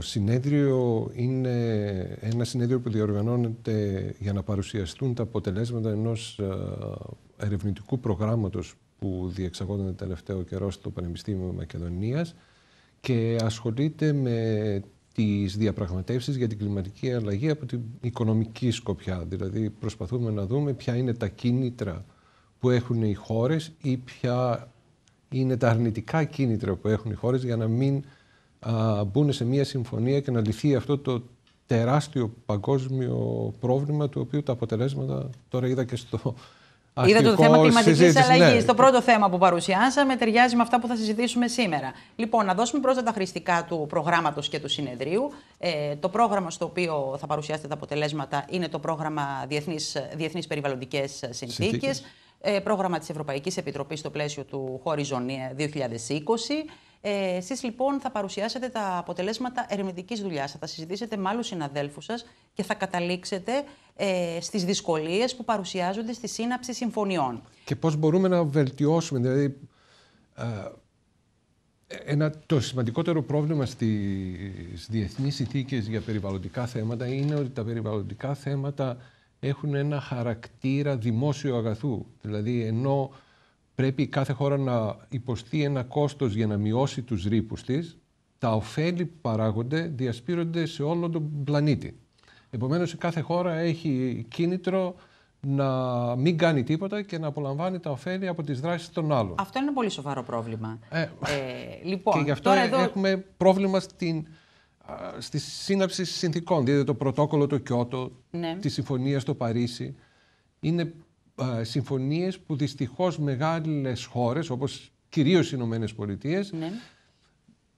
συνέδριο είναι ένα συνέδριο που διοργανώνεται για να παρουσιαστούν τα αποτελέσματα ενός ε, ερευνητικού προγράμματος που διεξαγόταν τελευταίο καιρό στο Πανεπιστήμιο Μακεδονίας και ασχολείται με τις διαπραγματεύσεις για την κλιματική αλλαγή από την οικονομική σκοπιά. Δηλαδή προσπαθούμε να δούμε ποια είναι τα κίνητρα που έχουν οι χώρες ή ποια είναι τα αρνητικά κίνητρα που έχουν οι χώρες για να μην α, μπουν σε μια συμφωνία και να λυθεί αυτό το τεράστιο παγκόσμιο πρόβλημα του οποίου τα αποτελέσματα τώρα είδα και στο Είδα το θέμα κλιματικής αλλαγή. Ναι. Το πρώτο θέμα που παρουσιάσαμε ταιριάζει με αυτά που θα συζητήσουμε σήμερα. Λοιπόν, να δώσουμε πρώτα τα χρηστικά του προγράμματος και του συνεδρίου. Ε, το πρόγραμμα στο οποίο θα παρουσιάσετε τα αποτελέσματα είναι το πρόγραμμα Διεθνεί Περιβαλλοντικές Συνθήκες. Ε, πρόγραμμα της Ευρωπαϊκής Επιτροπής στο πλαίσιο του Horizon 2020. Ε, ε, Εσείς λοιπόν θα παρουσιάσετε τα αποτελέσματα ερευνητική δουλειά, θα τα συζητήσετε με άλλους συναδέλφους σας και θα καταλήξετε ε, στις δυσκολίες που παρουσιάζονται στη σύναψη συμφωνιών. Και πώς μπορούμε να βελτιώσουμε, δηλαδή. Ε, ένα, το σημαντικότερο πρόβλημα στις διεθνείς συνθήκες για περιβαλλοντικά θέματα είναι ότι τα περιβαλλοντικά θέματα έχουν ένα χαρακτήρα δημόσιο αγαθού. Δηλαδή ενώ πρέπει κάθε χώρα να υποστεί ένα κόστος για να μειώσει τους ρήπους της, τα ωφέλη που παράγονται διασπείρονται σε όλο τον πλανήτη. Επομένως, κάθε χώρα έχει κίνητρο να μην κάνει τίποτα και να απολαμβάνει τα ωφέλη από τις δράσεις των άλλων. Αυτό είναι ένα πολύ σοβαρό πρόβλημα. Ε, ε λοιπόν, και γι' αυτό τώρα εδώ... έχουμε πρόβλημα στη σύναψη συνθήκων. Δηλαδή το πρωτόκολλο του Κιώτο, ναι. τη συμφωνία στο Παρίσι. Είναι ε, συμφωνίες που δυστυχώς μεγάλες χώρες όπως κυρίως οι Ηνωμένες Πολιτείες ναι.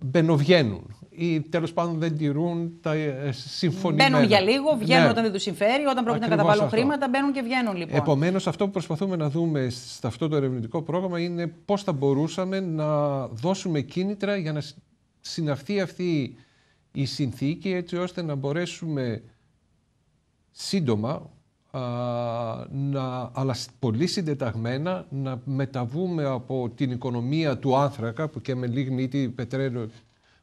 μπαινοβγαίνουν ή τέλος πάντων δεν τηρούν τα ε, συμφωνία. Μπαίνουν για λίγο, βγαίνουν ναι. όταν δεν τους συμφέρει, όταν πρόκειται να καταβάλουν αυτό. χρήματα μπαίνουν και βγαίνουν λοιπόν. Επομένως αυτό που προσπαθούμε να δούμε σε αυτό το ερευνητικό πρόγραμμα είναι πώς θα μπορούσαμε να δώσουμε κίνητρα για να συναυθεί αυτή η συνθήκη έτσι ώστε να μπορέσουμε σύντομα να, αλλά πολύ συντεταγμένα να μεταβούμε από την οικονομία του άνθρακα που και με λίγνη πετρέλαιο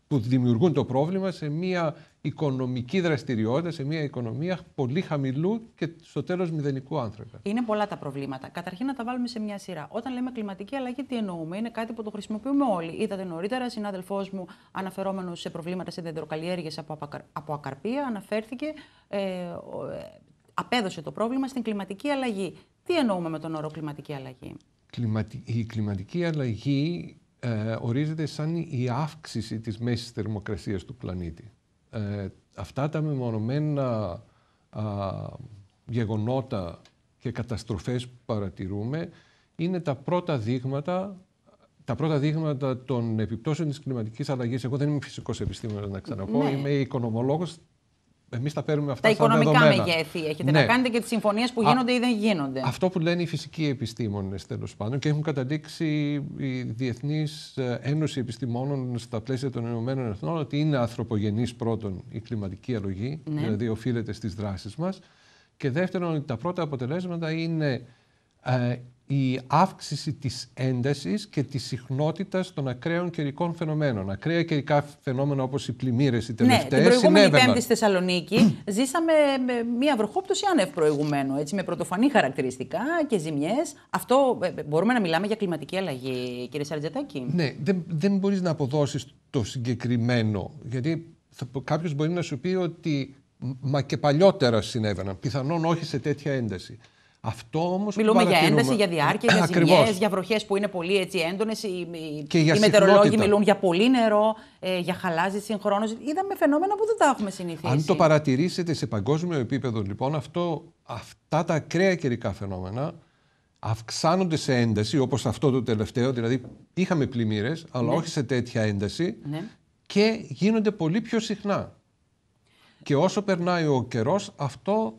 που δημιουργούν το πρόβλημα σε μια οικονομική δραστηριότητα, σε μια οικονομία πολύ χαμηλού και στο τέλος μηδενικού άνθρακα. Είναι πολλά τα προβλήματα. Καταρχήν να τα βάλουμε σε μια σειρά. Όταν λέμε κλιματική αλλαγή, τι εννοούμε, είναι κάτι που το χρησιμοποιούμε όλοι. Είδατε νωρίτερα, συνάδελφός μου, αναφερόμενος σε προβλήματα σε δεντροκαλλιέργειες από, από ακαρπία, αναφέρθηκε ε, ε απέδωσε το πρόβλημα στην κλιματική αλλαγή. Τι εννοούμε με τον όρο κλιματική αλλαγή. Η κλιματική αλλαγή ε, ορίζεται σαν η αύξηση της μέσης θερμοκρασίας του πλανήτη. Ε, αυτά τα μεμονωμένα α, γεγονότα και καταστροφές που παρατηρούμε είναι τα πρώτα δείγματα τα πρώτα δείγματα των επιπτώσεων της κλιματικής αλλαγής. Εγώ δεν είμαι φυσικός επιστήμονας να ξαναπώ. Ναι. Είμαι οικονομολόγος. Εμείς τα παίρνουμε αυτά. Τα σαν οικονομικά μεγέθη. Έχετε να ναι. κάνετε και τις συμφωνίες που γίνονται η Διεθνής Ένωση Επιστημόνων στα πλαίσια των Ηνωμένων Εθνών ότι είναι ανθρωπογενής πρώτον η κλιματική αλλογή, ναι. δηλαδή οφείλεται στις δράσεις μας. Και δεύτερον, ότι τα πρώτα αποτελέσματα είναι ε, η αύξηση της έντασης και της συχνότητας των ακραίων καιρικών φαινομένων. Ακραία καιρικά φαινόμενα όπως οι πλημμύρες, οι τελευταίες, Ναι, την προηγούμενη Πέμπτη στη Θεσσαλονίκη ζήσαμε μια βροχόπτωση άνευ προηγουμένου, έτσι, με πρωτοφανή χαρακτηριστικά και ζημιές. Αυτό ε, ε, μπορούμε να μιλάμε για κλιματική αλλαγή, κύριε Σαρτζετάκη. Ναι, δεν, δεν μπορείς να αποδώσεις το συγκεκριμένο, γιατί κάποιος μπορεί να σου πει ότι μα και παλιότερα συνέβαιναν, πιθανόν όχι σε τέτοια ένταση. Αυτό όμως Μιλούμε για ένταση, για διάρκεια, για ζημιές, για βροχές που είναι πολύ έτσι έντονες. Οι, και οι μετερολόγοι μιλούν για πολύ νερό, ε, για χαλάζι συγχρόνως. Είδαμε φαινόμενα που δεν τα έχουμε συνηθίσει. Αν το παρατηρήσετε σε παγκόσμιο επίπεδο λοιπόν, αυτό, αυτά τα ακραία καιρικά φαινόμενα αυξάνονται σε ένταση, όπως αυτό το τελευταίο, δηλαδή είχαμε πλημμύρες, αλλά ναι. όχι σε τέτοια ένταση, ναι. και γίνονται πολύ πιο συχνά. Και όσο περνάει ο καιρός, αυτό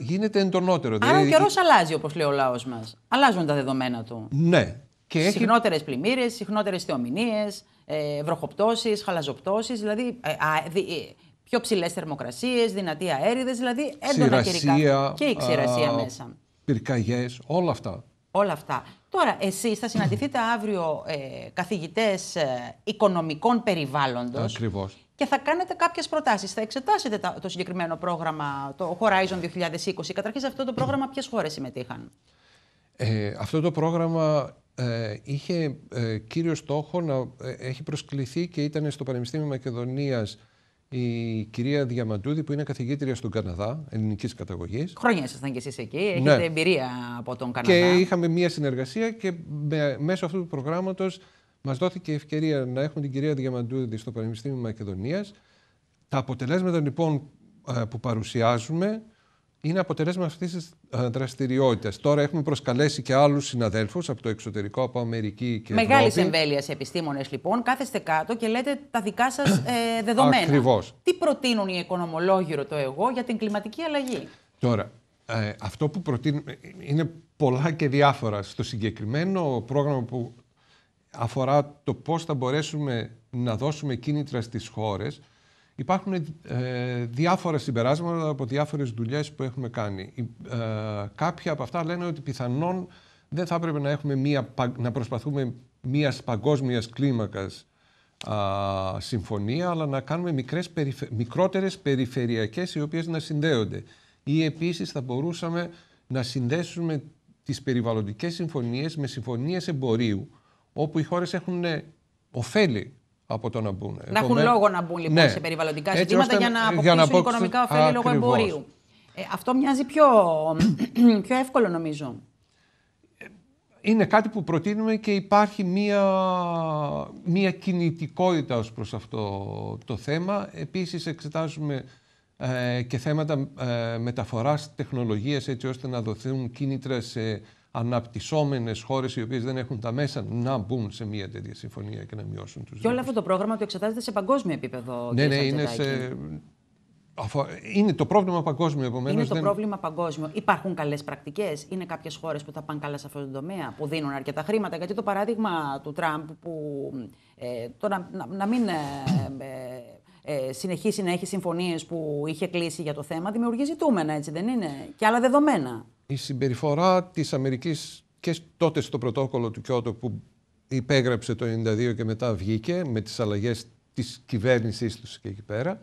γίνεται εντονότερο. Άρα δηλαδή... ο καιρός αλλάζει, όπως λέει ο λαός μας. Αλλάζουν τα δεδομένα του. Ναι. Και συχνότερε έχει... πλημμύρες, συχνότερες θεομηνίες, ε, βροχοπτώσεις, χαλαζοπτώσεις. Δηλαδή, ε, ε, πιο ψηλές θερμοκρασίες, δυνατοί αέριδες, δηλαδή έντονα Ξηρασία, καιρικά. Και η ξηρασία μέσα. Πυρκαγιές, όλα αυτά. Όλα αυτά. Τώρα, εσείς θα συναντηθείτε αύριο ε, καθηγητές ε, οικονομικών περιβάλλοντος. ακριβώς. Και θα κάνετε κάποιες προτάσεις. Θα εξετάσετε το συγκεκριμένο πρόγραμμα, το Horizon 2020. Καταρχήν, αυτό το πρόγραμμα ποιες χώρες συμμετείχαν. Ε, αυτό το πρόγραμμα ε, είχε ε, κύριο στόχο να ε, έχει προσκληθεί και ήταν στο Πανεπιστήμιο Μακεδονίας η κυρία Διαμαντούδη, που είναι καθηγήτρια στον Καναδά, ελληνικής καταγωγής. Χρόνια ήσασταν κι εσείς εκεί, ναι. έχετε εμπειρία από τον Καναδά. Και είχαμε μία συνεργασία και μέσω αυτού του προγράμματος μας δόθηκε η ευκαιρία να έχουμε την κυρία Διαμαντούδη στο Πανεπιστήμιο Μακεδονίας. Τα αποτελέσματα λοιπόν ε, που παρουσιάζουμε είναι αποτελέσμα αυτής της ε, δραστηριότητας. Τώρα έχουμε προσκαλέσει και άλλους συναδέλφους από το εξωτερικό, από Αμερική και Μεγάλης εμβέλεια σε επιστήμονες, λοιπόν. Κάθεστε κάτω και λέτε τα δικά σας ε, δεδομένα. Ακριβώς. Τι προτείνουν οι οικονομολόγοι, ρωτώ εγώ, για την κλιματική αλλαγή. Τώρα, ε, αυτό που προτείνουν. είναι πολλά και διάφορα. Στο συγκεκριμένο πρόγραμμα που αφορά το πώς θα μπορέσουμε να δώσουμε κίνητρα στις χώρες Υπάρχουν ε, διάφορα συμπεράσματα από διάφορες δουλειές που έχουμε κάνει. Ε, κάποια από αυτά λένε ότι πιθανόν δεν θα έπρεπε να, έχουμε μία, να προσπαθούμε μίας παγκόσμιας κλίμακας συμφωνία, αλλά να κάνουμε μικρές, μικρότερες περιφερειακές οι οποίες να συνδέονται. Ή επίσης θα μπορούσαμε να συνδέσουμε τις περιβαλλοντικές συμφωνίες με συμφωνίες εμπορίου, όπου οι χώρες έχουν ε, ωφέλη από το να μπουν. Να έχουν λόγο να μπουν λοιπόν ναι. σε περιβαλλοντικά Έτσι ζητήματα για να αποκτήσουν οικονομικά ωφέλη λόγω εμπορίου. Ε, αυτό μοιάζει πιο, πιο εύκολο νομίζω. Είναι κάτι που προτείνουμε και υπάρχει μία, μία κινητικότητα ως προς αυτό το θέμα. Επίσης εξετάζουμε ε, και θέματα ε, μεταφοράς τεχνολογίας έτσι ώστε να δοθούν κίνητρα σε αναπτυσσόμενες χώρες οι οποίες δεν έχουν τα μέσα να μπουν σε μια τέτοια συμφωνία και να μειώσουν τους. Και όλο αυτό το πρόγραμμα το εξετάζεται σε παγκόσμιο επίπεδο. Ναι, ναι, είναι σε, είναι το πρόβλημα παγκόσμιο, επομένως. Είναι το πρόβλημα παγκόσμιο. Υπάρχουν καλές πρακτικές. Είναι κάποιες χώρες που τα πάνε καλά σε αυτόν τον τομέα, που δίνουν αρκετά χρήματα. Γιατί το παράδειγμα του Τραμπ, που ε, το να, να, μην ε, ε, ε, συνεχίσει να έχει συμφωνίες που είχε κλείσει για το θέμα, δημιουργεί ζητούμενα, έτσι δεν είναι, και άλλα δεδομένα η συμπεριφορά της Αμερικής και τότε στο πρωτόκολλο του Κιώτο που υπέγραψε το 1992 και μετά βγήκε με τις αλλαγές της κυβέρνησής τους και εκεί πέρα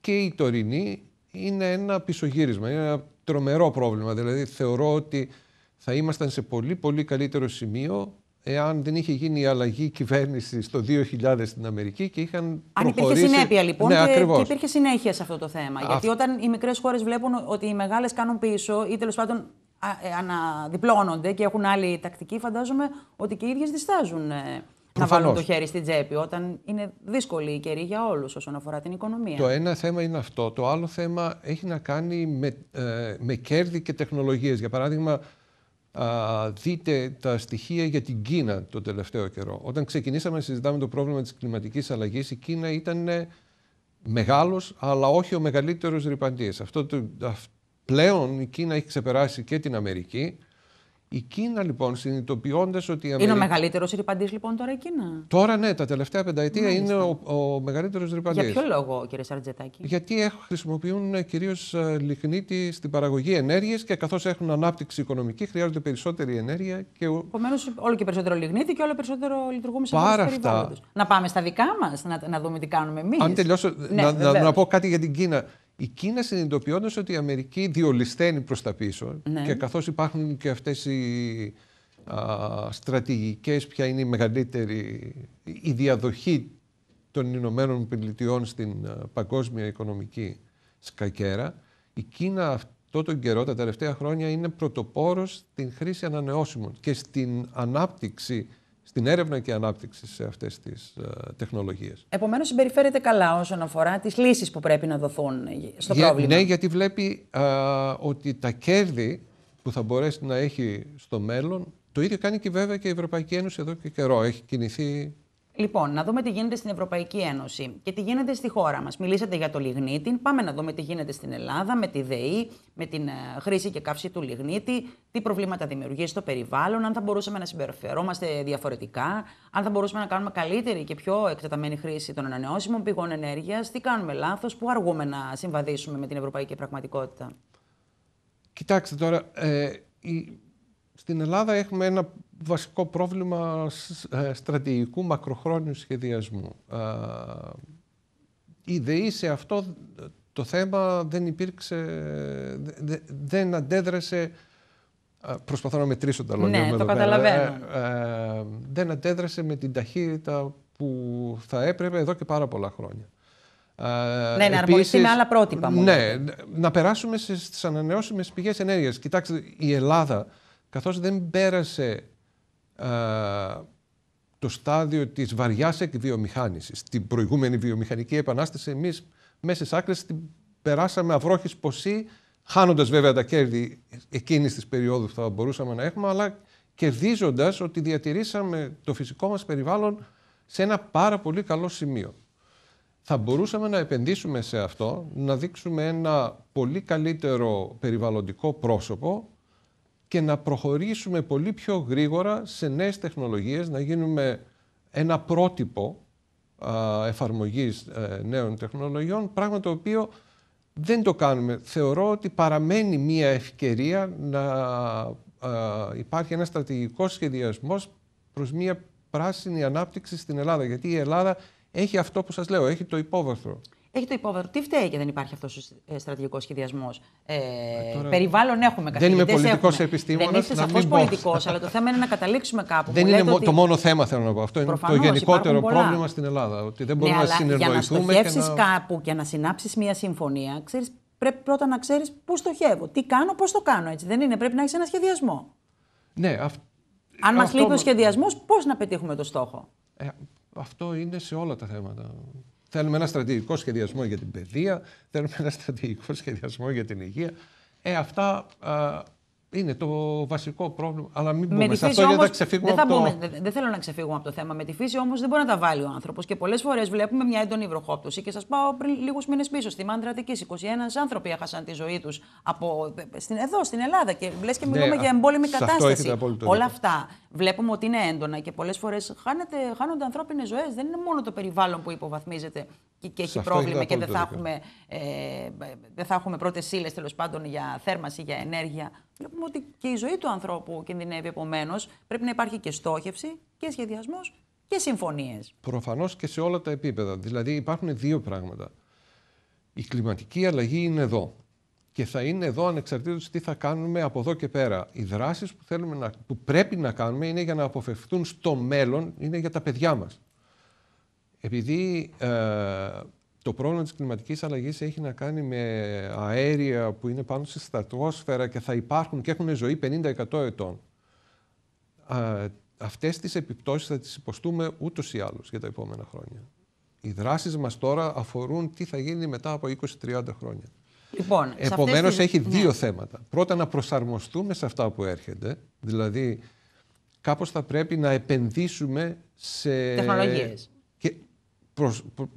και η τωρινή είναι ένα πισωγύρισμα, είναι ένα τρομερό πρόβλημα. Δηλαδή θεωρώ ότι θα ήμασταν σε πολύ πολύ καλύτερο σημείο εάν δεν είχε γίνει η αλλαγή κυβέρνηση το 2000 στην Αμερική και είχαν Αν υπήρχε συνέπεια λοιπόν ναι, και, υπήρχε συνέχεια σε αυτό το θέμα. Γιατί όταν οι μικρές χώρες βλέπουν ότι οι μεγάλες κάνουν πίσω ή τέλος πάντων ε, αναδιπλώνονται και έχουν άλλη τακτική, φαντάζομαι ότι και οι ίδιες διστάζουν ε, να βάλουν το χέρι στην τσέπη όταν είναι δύσκολη η καιρή για όλους όσον αφορά την οικονομία. Το ένα θέμα είναι αυτό. Το άλλο θέμα έχει να κάνει με, ε, με κέρδη και τεχνολογίες. Για παράδειγμα, δείτε τα στοιχεία για την Κίνα το τελευταίο καιρό. Όταν ξεκινήσαμε να συζητάμε το πρόβλημα της κλιματικής αλλαγής, η Κίνα ήταν μεγάλος, αλλά όχι ο μεγαλύτερος ρηπαντής. Αυτό το, Πλέον η Κίνα έχει ξεπεράσει και την Αμερική. Η Κίνα λοιπόν, συνειδητοποιώντας ότι. Η Αμερική... Είναι ο μεγαλύτερος ρηπαντής λοιπόν τώρα η Κίνα. Τώρα ναι, τα τελευταία πενταετία Μάλιστα. είναι ο, ο μεγαλύτερος ρηπαντής. Για ποιο λόγο, κύριε Σαρτζετάκη. Γιατί χρησιμοποιούν ε, κυρίως ε, λιγνίτη στην παραγωγή ενέργειας και καθώς έχουν ανάπτυξη οικονομική, χρειάζονται περισσότερη ενέργεια. Και... Επομένως, όλο και περισσότερο λιγνίτη και όλο περισσότερο λειτουργούμε σε Πάρα αυτά. Να πάμε στα δικά μας, να, να δούμε τι κάνουμε εμείς. Αν τελειώσω, ναι, να, να, να πω κάτι για την Κίνα η Κίνα συνειδητοποιώντας ότι η Αμερική διολυσταίνει προς τα πίσω ναι. και καθώς υπάρχουν και αυτές οι στρατηγικέ στρατηγικές, ποια είναι η μεγαλύτερη, η διαδοχή των Ηνωμένων Πολιτειών στην παγκόσμια οικονομική σκακέρα, η Κίνα αυτό τον καιρό, τα τελευταία χρόνια, είναι πρωτοπόρος στην χρήση ανανεώσιμων και στην ανάπτυξη στην έρευνα και ανάπτυξη σε αυτές τις ε, τεχνολογίες. Επομένως συμπεριφέρεται καλά όσον αφορά τις λύσεις που πρέπει να δοθούν στο πρόβλημα. Ναι, γιατί βλέπει ότι τα κέρδη που θα μπορέσει να έχει στο μέλλον, το ίδιο κάνει και βέβαια και η Ευρωπαϊκή Ένωση εδώ και καιρό. Έχει κινηθεί Λοιπόν, να δούμε τι γίνεται στην Ευρωπαϊκή Ένωση και τι γίνεται στη χώρα μας. Μιλήσατε για το λιγνίτη. Πάμε να δούμε τι γίνεται στην Ελλάδα με τη ΔΕΗ, με την ε, χρήση και καύση του λιγνίτη, τι προβλήματα δημιουργεί στο περιβάλλον, αν θα μπορούσαμε να συμπεριφερόμαστε διαφορετικά, αν θα μπορούσαμε να κάνουμε καλύτερη και πιο εκτεταμένη χρήση των ανανεώσιμων πηγών ενέργειας, τι κάνουμε λάθος, που αργούμε να συμβαδίσουμε με την ευρωπαϊκή πραγματικότητα. Κοιτάξτε τώρα, ε, στην Ελλάδα έχουμε ένα βασικό πρόβλημα ε, στρατηγικού μακροχρόνιου σχεδιασμού. Η ΔΕΗ σε αυτό ε, το θέμα δεν υπήρξε, δεν αντέδρασε Προσπαθώ να μετρήσω τα λόγια ναι, το καταλαβαίνω. Ε, δεν αντέδρασε με την ταχύτητα που θα έπρεπε εδώ και πάρα πολλά χρόνια. ναι, να αρμονιστεί με άλλα πρότυπα. μου. Ναι, να περάσουμε στις ανανεώσιμες πηγές ενέργειας. Κοιτάξτε, η Ελλάδα καθώς δεν πέρασε το στάδιο της βαριάς εκβιομηχάνησης. Την προηγούμενη βιομηχανική επανάσταση εμείς μέσα στις άκρες την περάσαμε αυρόχης ποσή, χάνοντας βέβαια τα κέρδη εκείνης της περίοδου που θα μπορούσαμε να έχουμε, αλλά κερδίζοντας ότι διατηρήσαμε το φυσικό μας περιβάλλον σε ένα πάρα πολύ καλό σημείο. Θα μπορούσαμε να επενδύσουμε σε αυτό, να δείξουμε ένα πολύ καλύτερο περιβαλλοντικό πρόσωπο, και να προχωρήσουμε πολύ πιο γρήγορα σε νέες τεχνολογίες, να γίνουμε ένα πρότυπο α, εφαρμογής ε, νέων τεχνολογιών, πράγμα το οποίο δεν το κάνουμε. Θεωρώ ότι παραμένει μία ευκαιρία να υπάρχει ένας στρατηγικός σχεδιασμός προς μία πράσινη ανάπτυξη στην Ελλάδα, γιατί η Ελλάδα έχει αυτό που σας λέω, έχει το υπόβαθρο έχει το υπόβαθρο. Τι φταίει και δεν υπάρχει αυτός ο στρατηγικός σχεδιασμός. Ε, ε, ε Περιβάλλον έχουμε καθηγητές. Δεν είμαι πολιτικός επιστήμονας. Δεν είστε σαφώ πολιτικός, αλλά το θέμα είναι να καταλήξουμε κάπου. Δεν είναι ότι... το μόνο θέμα, θέλω να πω. Αυτό είναι το γενικότερο πρόβλημα στην Ελλάδα. Ότι δεν ναι, μπορούμε ναι, να συνεργαστούμε. Για να στοχεύσεις κάπου και να συνάψεις μία συμφωνία, ξέρεις, πρέπει πρώτα να ξέρεις πού στοχεύω, τι κάνω, πώς το κάνω. Έτσι. Δεν είναι, πρέπει να έχεις ένα σχεδιασμό. Ναι, Αν μας λείπει ο σχεδιασμός, πώς να πετύχουμε το στόχο. Ε, αυτό είναι σε όλα τα θέματα. Θέλουμε ένα στρατηγικό σχεδιασμό για την παιδεία, θέλουμε ένα στρατηγικό σχεδιασμό για την υγεία. Ε, αυτά α, είναι το βασικό πρόβλημα. Αλλά μην μπούμε σε αυτό γιατί θα ξεφύγουμε δεν θα από Δεν θέλω να ξεφύγουμε από το θέμα. Με τη φύση όμως δεν μπορεί να τα βάλει ο άνθρωπος. Και πολλές φορές βλέπουμε μια έντονη βροχόπτωση. Και σας πάω πριν λίγους μήνες πίσω. Στη Μάντρα 21 άνθρωποι έχασαν τη ζωή τους εδώ στην Ελλάδα. Και λες και ναι, μιλούμε για εμπόλεμη κατάσταση. Όλα αυτά βλέπουμε ότι είναι έντονα και πολλές φορές χάνονται ανθρώπινες ζωές. Δεν είναι μόνο το περιβάλλον που υποβαθμίζεται και έχει πρόβλημα και δεν θα, έχουμε, ε, δεν θα πρώτες ύλες τέλος πάντων για θέρμανση, για ενέργεια. Βλέπουμε ότι και η ζωή του ανθρώπου κινδυνεύει επομένως. Πρέπει να υπάρχει και στόχευση και σχεδιασμός και συμφωνίες. Προφανώς και σε όλα τα επίπεδα. Δηλαδή υπάρχουν δύο πράγματα. Η κλιματική αλλαγή είναι εδώ και θα είναι εδώ ανεξαρτήτως τι θα κάνουμε από εδώ και πέρα. Οι δράσεις που, θέλουμε να, που πρέπει να κάνουμε είναι για να αποφευθούν στο μέλλον, είναι για τα παιδιά μας. Επειδή ε, το πρόβλημα της κλιματικής αλλαγής έχει να κάνει με αέρια που είναι πάνω στη στρατόσφαιρα και θα υπάρχουν και έχουν ζωή 50-100 ετών. Ε, αυτές τις επιπτώσεις θα τις υποστούμε ούτως ή άλλως για τα επόμενα χρόνια. Οι δράσεις μας τώρα αφορούν τι θα γίνει μετά από 20-30 χρόνια. Λοιπόν, Επομένως έχει δύο ναι. θέματα. Πρώτα να προσαρμοστούμε σε αυτά που έρχονται. δηλαδή κάπως θα πρέπει να επενδύσουμε σε... Τεχνολογίες. Και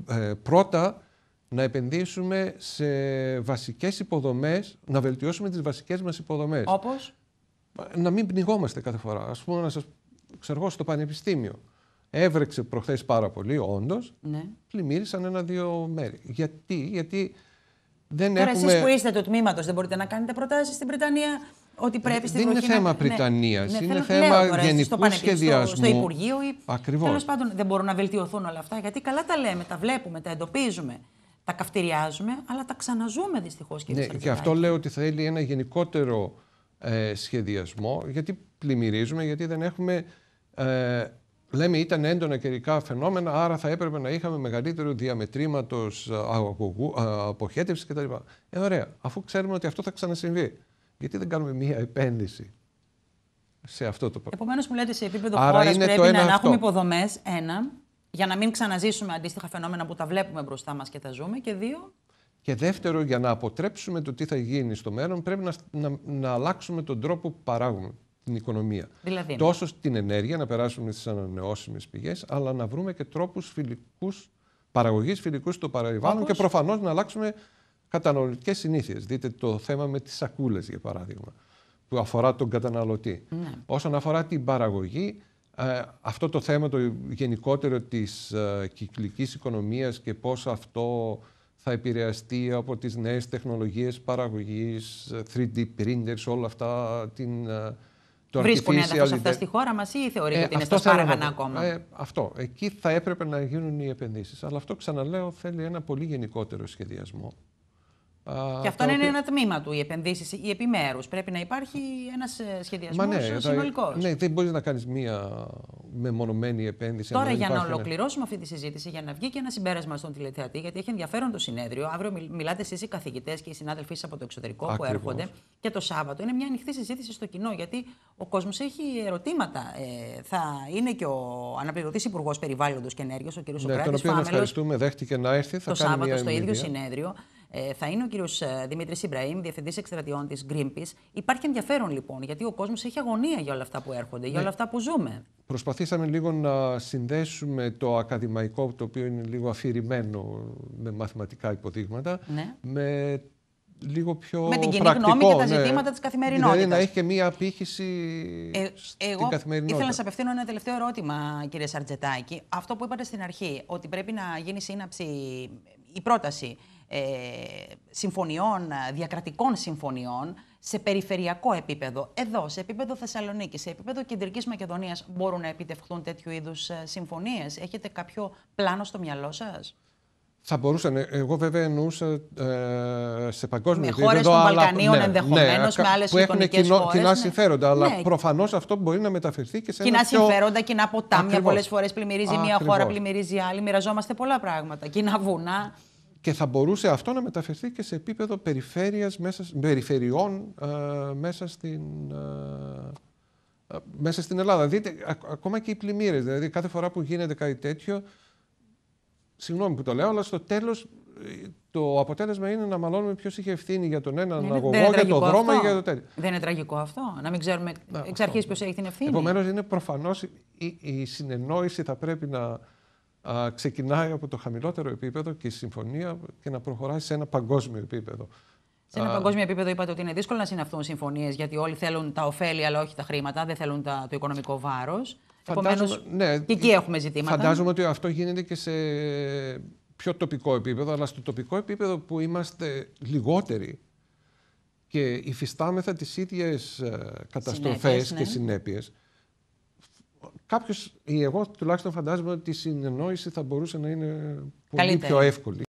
ε, πρώτα να επενδύσουμε σε βασικές υποδομές, να βελτιώσουμε τις βασικές μας υποδομές. Όπως? Να μην πνιγόμαστε κάθε φορά. Ας πούμε να σας ξεργώ στο πανεπιστήμιο. Έβρεξε προχθές πάρα πολύ, όντως. Ναι. Πλημμύρισαν ένα-δύο μέρη. Γιατί, γιατί δεν Τώρα έχουμε... εσείς που είστε του τμήματος δεν μπορείτε να κάνετε προτάσεις στην Βρετανία ότι ε, πρέπει στην Δεν είναι θέμα να... Πριτανίας. Ναι, είναι θέμα γενικού σχεδιασμού. Στο Υπουργείο ή. Ακριβώς. Τέλος πάντων, δεν μπορούν να βελτιωθούν όλα αυτά γιατί καλά τα λέμε, τα βλέπουμε, τα εντοπίζουμε. Τα καυτηριάζουμε, αλλά τα ξαναζούμε δυστυχώς και ναι, Και αυτό λέω ότι θέλει ένα γενικότερο ε, σχεδιασμό, γιατί πλημμυρίζουμε, γιατί δεν έχουμε. Ε, λέμε ήταν έντονα καιρικά φαινόμενα, άρα θα έπρεπε να είχαμε μεγαλύτερο διαμετρήματος ε, ε, αποχέτευσης κτλ. Ε, ωραία, αφού ξέρουμε ότι αυτό θα ξανασυμβεί. Γιατί δεν κάνουμε μία επένδυση σε αυτό το πράγμα. Επομένως, μου λέτε σε επίπεδο χώρα πρέπει το να, έχουμε υποδομές. Ένα, για να μην ξαναζήσουμε αντίστοιχα φαινόμενα που τα βλέπουμε μπροστά μας και τα ζούμε. Και δύο. Και δεύτερο, για να αποτρέψουμε το τι θα γίνει στο μέλλον, πρέπει να, να, να αλλάξουμε τον τρόπο που παράγουμε την οικονομία. Δηλαδή, ναι. Τόσο στην ενέργεια, να περάσουμε στις ανανεώσιμες πηγές, αλλά να βρούμε και τρόπους φιλικούς παραγωγής, φιλικούς στο περιβάλλον και προφανώς να αλλάξουμε καταναλωτικές συνήθειες. Δείτε το θέμα με τις σακούλες, για παράδειγμα, που αφορά τον καταναλωτή. Ναι. Όσον αφορά την παραγωγή, ε, αυτό το θέμα το γενικότερο της ε, κυκλικής οικονομίας και πώς αυτό θα επηρεαστεί από τις νέες τεχνολογίες παραγωγής, 3D ε, printers, όλα αυτά, την, ε, το Βρίσκουν έδαφος αυτά στη χώρα μας ή θεωρείτε ε, ότι είναι στα σπάραγανα ακόμα. αυτό. Εκεί θα έπρεπε να γίνουν οι επενδύσεις. Αλλά αυτό, ξαναλέω, θέλει ένα πολύ γενικότερο σχεδιασμό. Και αυτό είναι ένα τμήμα του, οι επενδύσεις, οι επιμέρους. Πρέπει να υπάρχει ένας ε, σχεδιασμός ναι, συνολικός. Ναι, δεν μπορείς να κάνεις μία μεμονωμένη επένδυση. Τώρα, για να ολοκληρώσουμε αυτή τη συζήτηση, για να βγει και ένα συμπέρασμα στον τηλεθεατή, γιατί έχει ενδιαφέρον το συνέδριο. Αύριο μιλάτε εσείς οι καθηγητές και οι συνάδελφοί σας από το εξωτερικό που έρχονται. Και το Σάββατο είναι μια ανοιχτή συζήτηση στο κοινό, γιατί ο κόσμος έχει ερωτήματα. Ε, θα είναι και ο αναπληρωτής Υπουργός Περιβάλλοντος και Ενέργειας, ο κ. Ναι, Σοκράτη. Τον οποίο ευχαριστούμε, δέχτηκε να έρθει. το Σάββατο στο ίδιο συνέδριο. Ε, θα είναι ο κύριος ε, Δημήτρης Ιμπραήμ, διευθυντής εκστρατιών της Greenpeace. Υπάρχει ενδιαφέρον λοιπόν, γιατί ο κόσμος έχει αγωνία για όλα αυτά που έρχονται, για ναι. όλα αυτά που ζούμε. Προσπαθήσαμε λίγο να συνδέσουμε το ακαδημαϊκό, το οποίο είναι λίγο αφηρημένο με μαθηματικά υποδείγματα, ναι. με λίγο πιο Με την κοινή πρακτικό, γνώμη και τα ναι. ζητήματα ναι. της καθημερινότητας. Δηλαδή να έχει και μία απήχηση ε, στην εγώ καθημερινότητα. Ήθελα να σας απευθύνω ένα τελευταίο ερώτημα, κύριε Σαρτζετάκη. Αυτό που είπατε στην αρχή, ότι πρέπει να γίνει σύναψη, η πρόταση ε, συμφωνιών, ε, διακρατικών συμφωνιών σε περιφερειακό επίπεδο. Εδώ, σε επίπεδο Θεσσαλονίκης, σε επίπεδο Κεντρικής Μακεδονίας, μπορούν να επιτευχθούν τέτοιου είδους ε, συμφωνίες. Έχετε κάποιο πλάνο στο μυαλό σας. Θα μπορούσαν. Ε, εγώ βέβαια εννοούσα σε παγκόσμιο επίπεδο. Με χώρες των Βαλκανίων ναι, ενδεχομένως, ναι, με άλλες που έχουν κοινά ναι. συμφέροντα. Αλλά ναι. προφανώς αυτό μπορεί να μεταφερθεί και σε κοινά ένα Κοινά συμφέροντα, πιο... κοινά ποτάμια. Πολλές φορές πλημμυρίζει μία χώρα, πλημμυρίζει άλλη. Μοιραζόμαστε πολλά πράγματα. Κοινά βουνά και θα μπορούσε αυτό να μεταφερθεί και σε επίπεδο περιφέρειας μέσα, περιφερειών ε, μέσα, στην, ε, ε, μέσα στην Ελλάδα. Δείτε, ακόμα και οι πλημμύρες, δηλαδή κάθε φορά που γίνεται κάτι τέτοιο, συγγνώμη που το λέω, αλλά στο τέλος το αποτέλεσμα είναι να μαλώνουμε ποιος είχε ευθύνη για τον έναν ναι, ναι, είναι, αγωγό, για τον δρόμο ή για το τέτοιο. Δεν είναι τραγικό αυτό, να μην ξέρουμε να, εξ αρχής ποιος έχει την ευθύνη. Επομένως, είναι προφανώς η, η συνεννόηση θα πρέπει να, α, ξεκινάει από το χαμηλότερο επίπεδο και η συμφωνία και να προχωράει σε ένα παγκόσμιο επίπεδο. Σε ένα παγκόσμιο επίπεδο είπατε ότι είναι δύσκολο να συναυθούν συμφωνίες γιατί όλοι θέλουν τα ωφέλη αλλά όχι τα χρήματα, δεν θέλουν το οικονομικό βάρος. Επομένως, ναι, και εκεί ε, έχουμε ζητήματα. Φαντάζομαι ότι αυτό γίνεται και σε πιο τοπικό επίπεδο, αλλά στο τοπικό επίπεδο που είμαστε λιγότεροι και υφιστάμεθα τις ίδιες ε, καταστροφές και ναι. συνέπειες, κάποιος, ή εγώ τουλάχιστον φαντάζομαι ότι η συνεννόηση θα μπορούσε να είναι πολύ πιο εύκολη.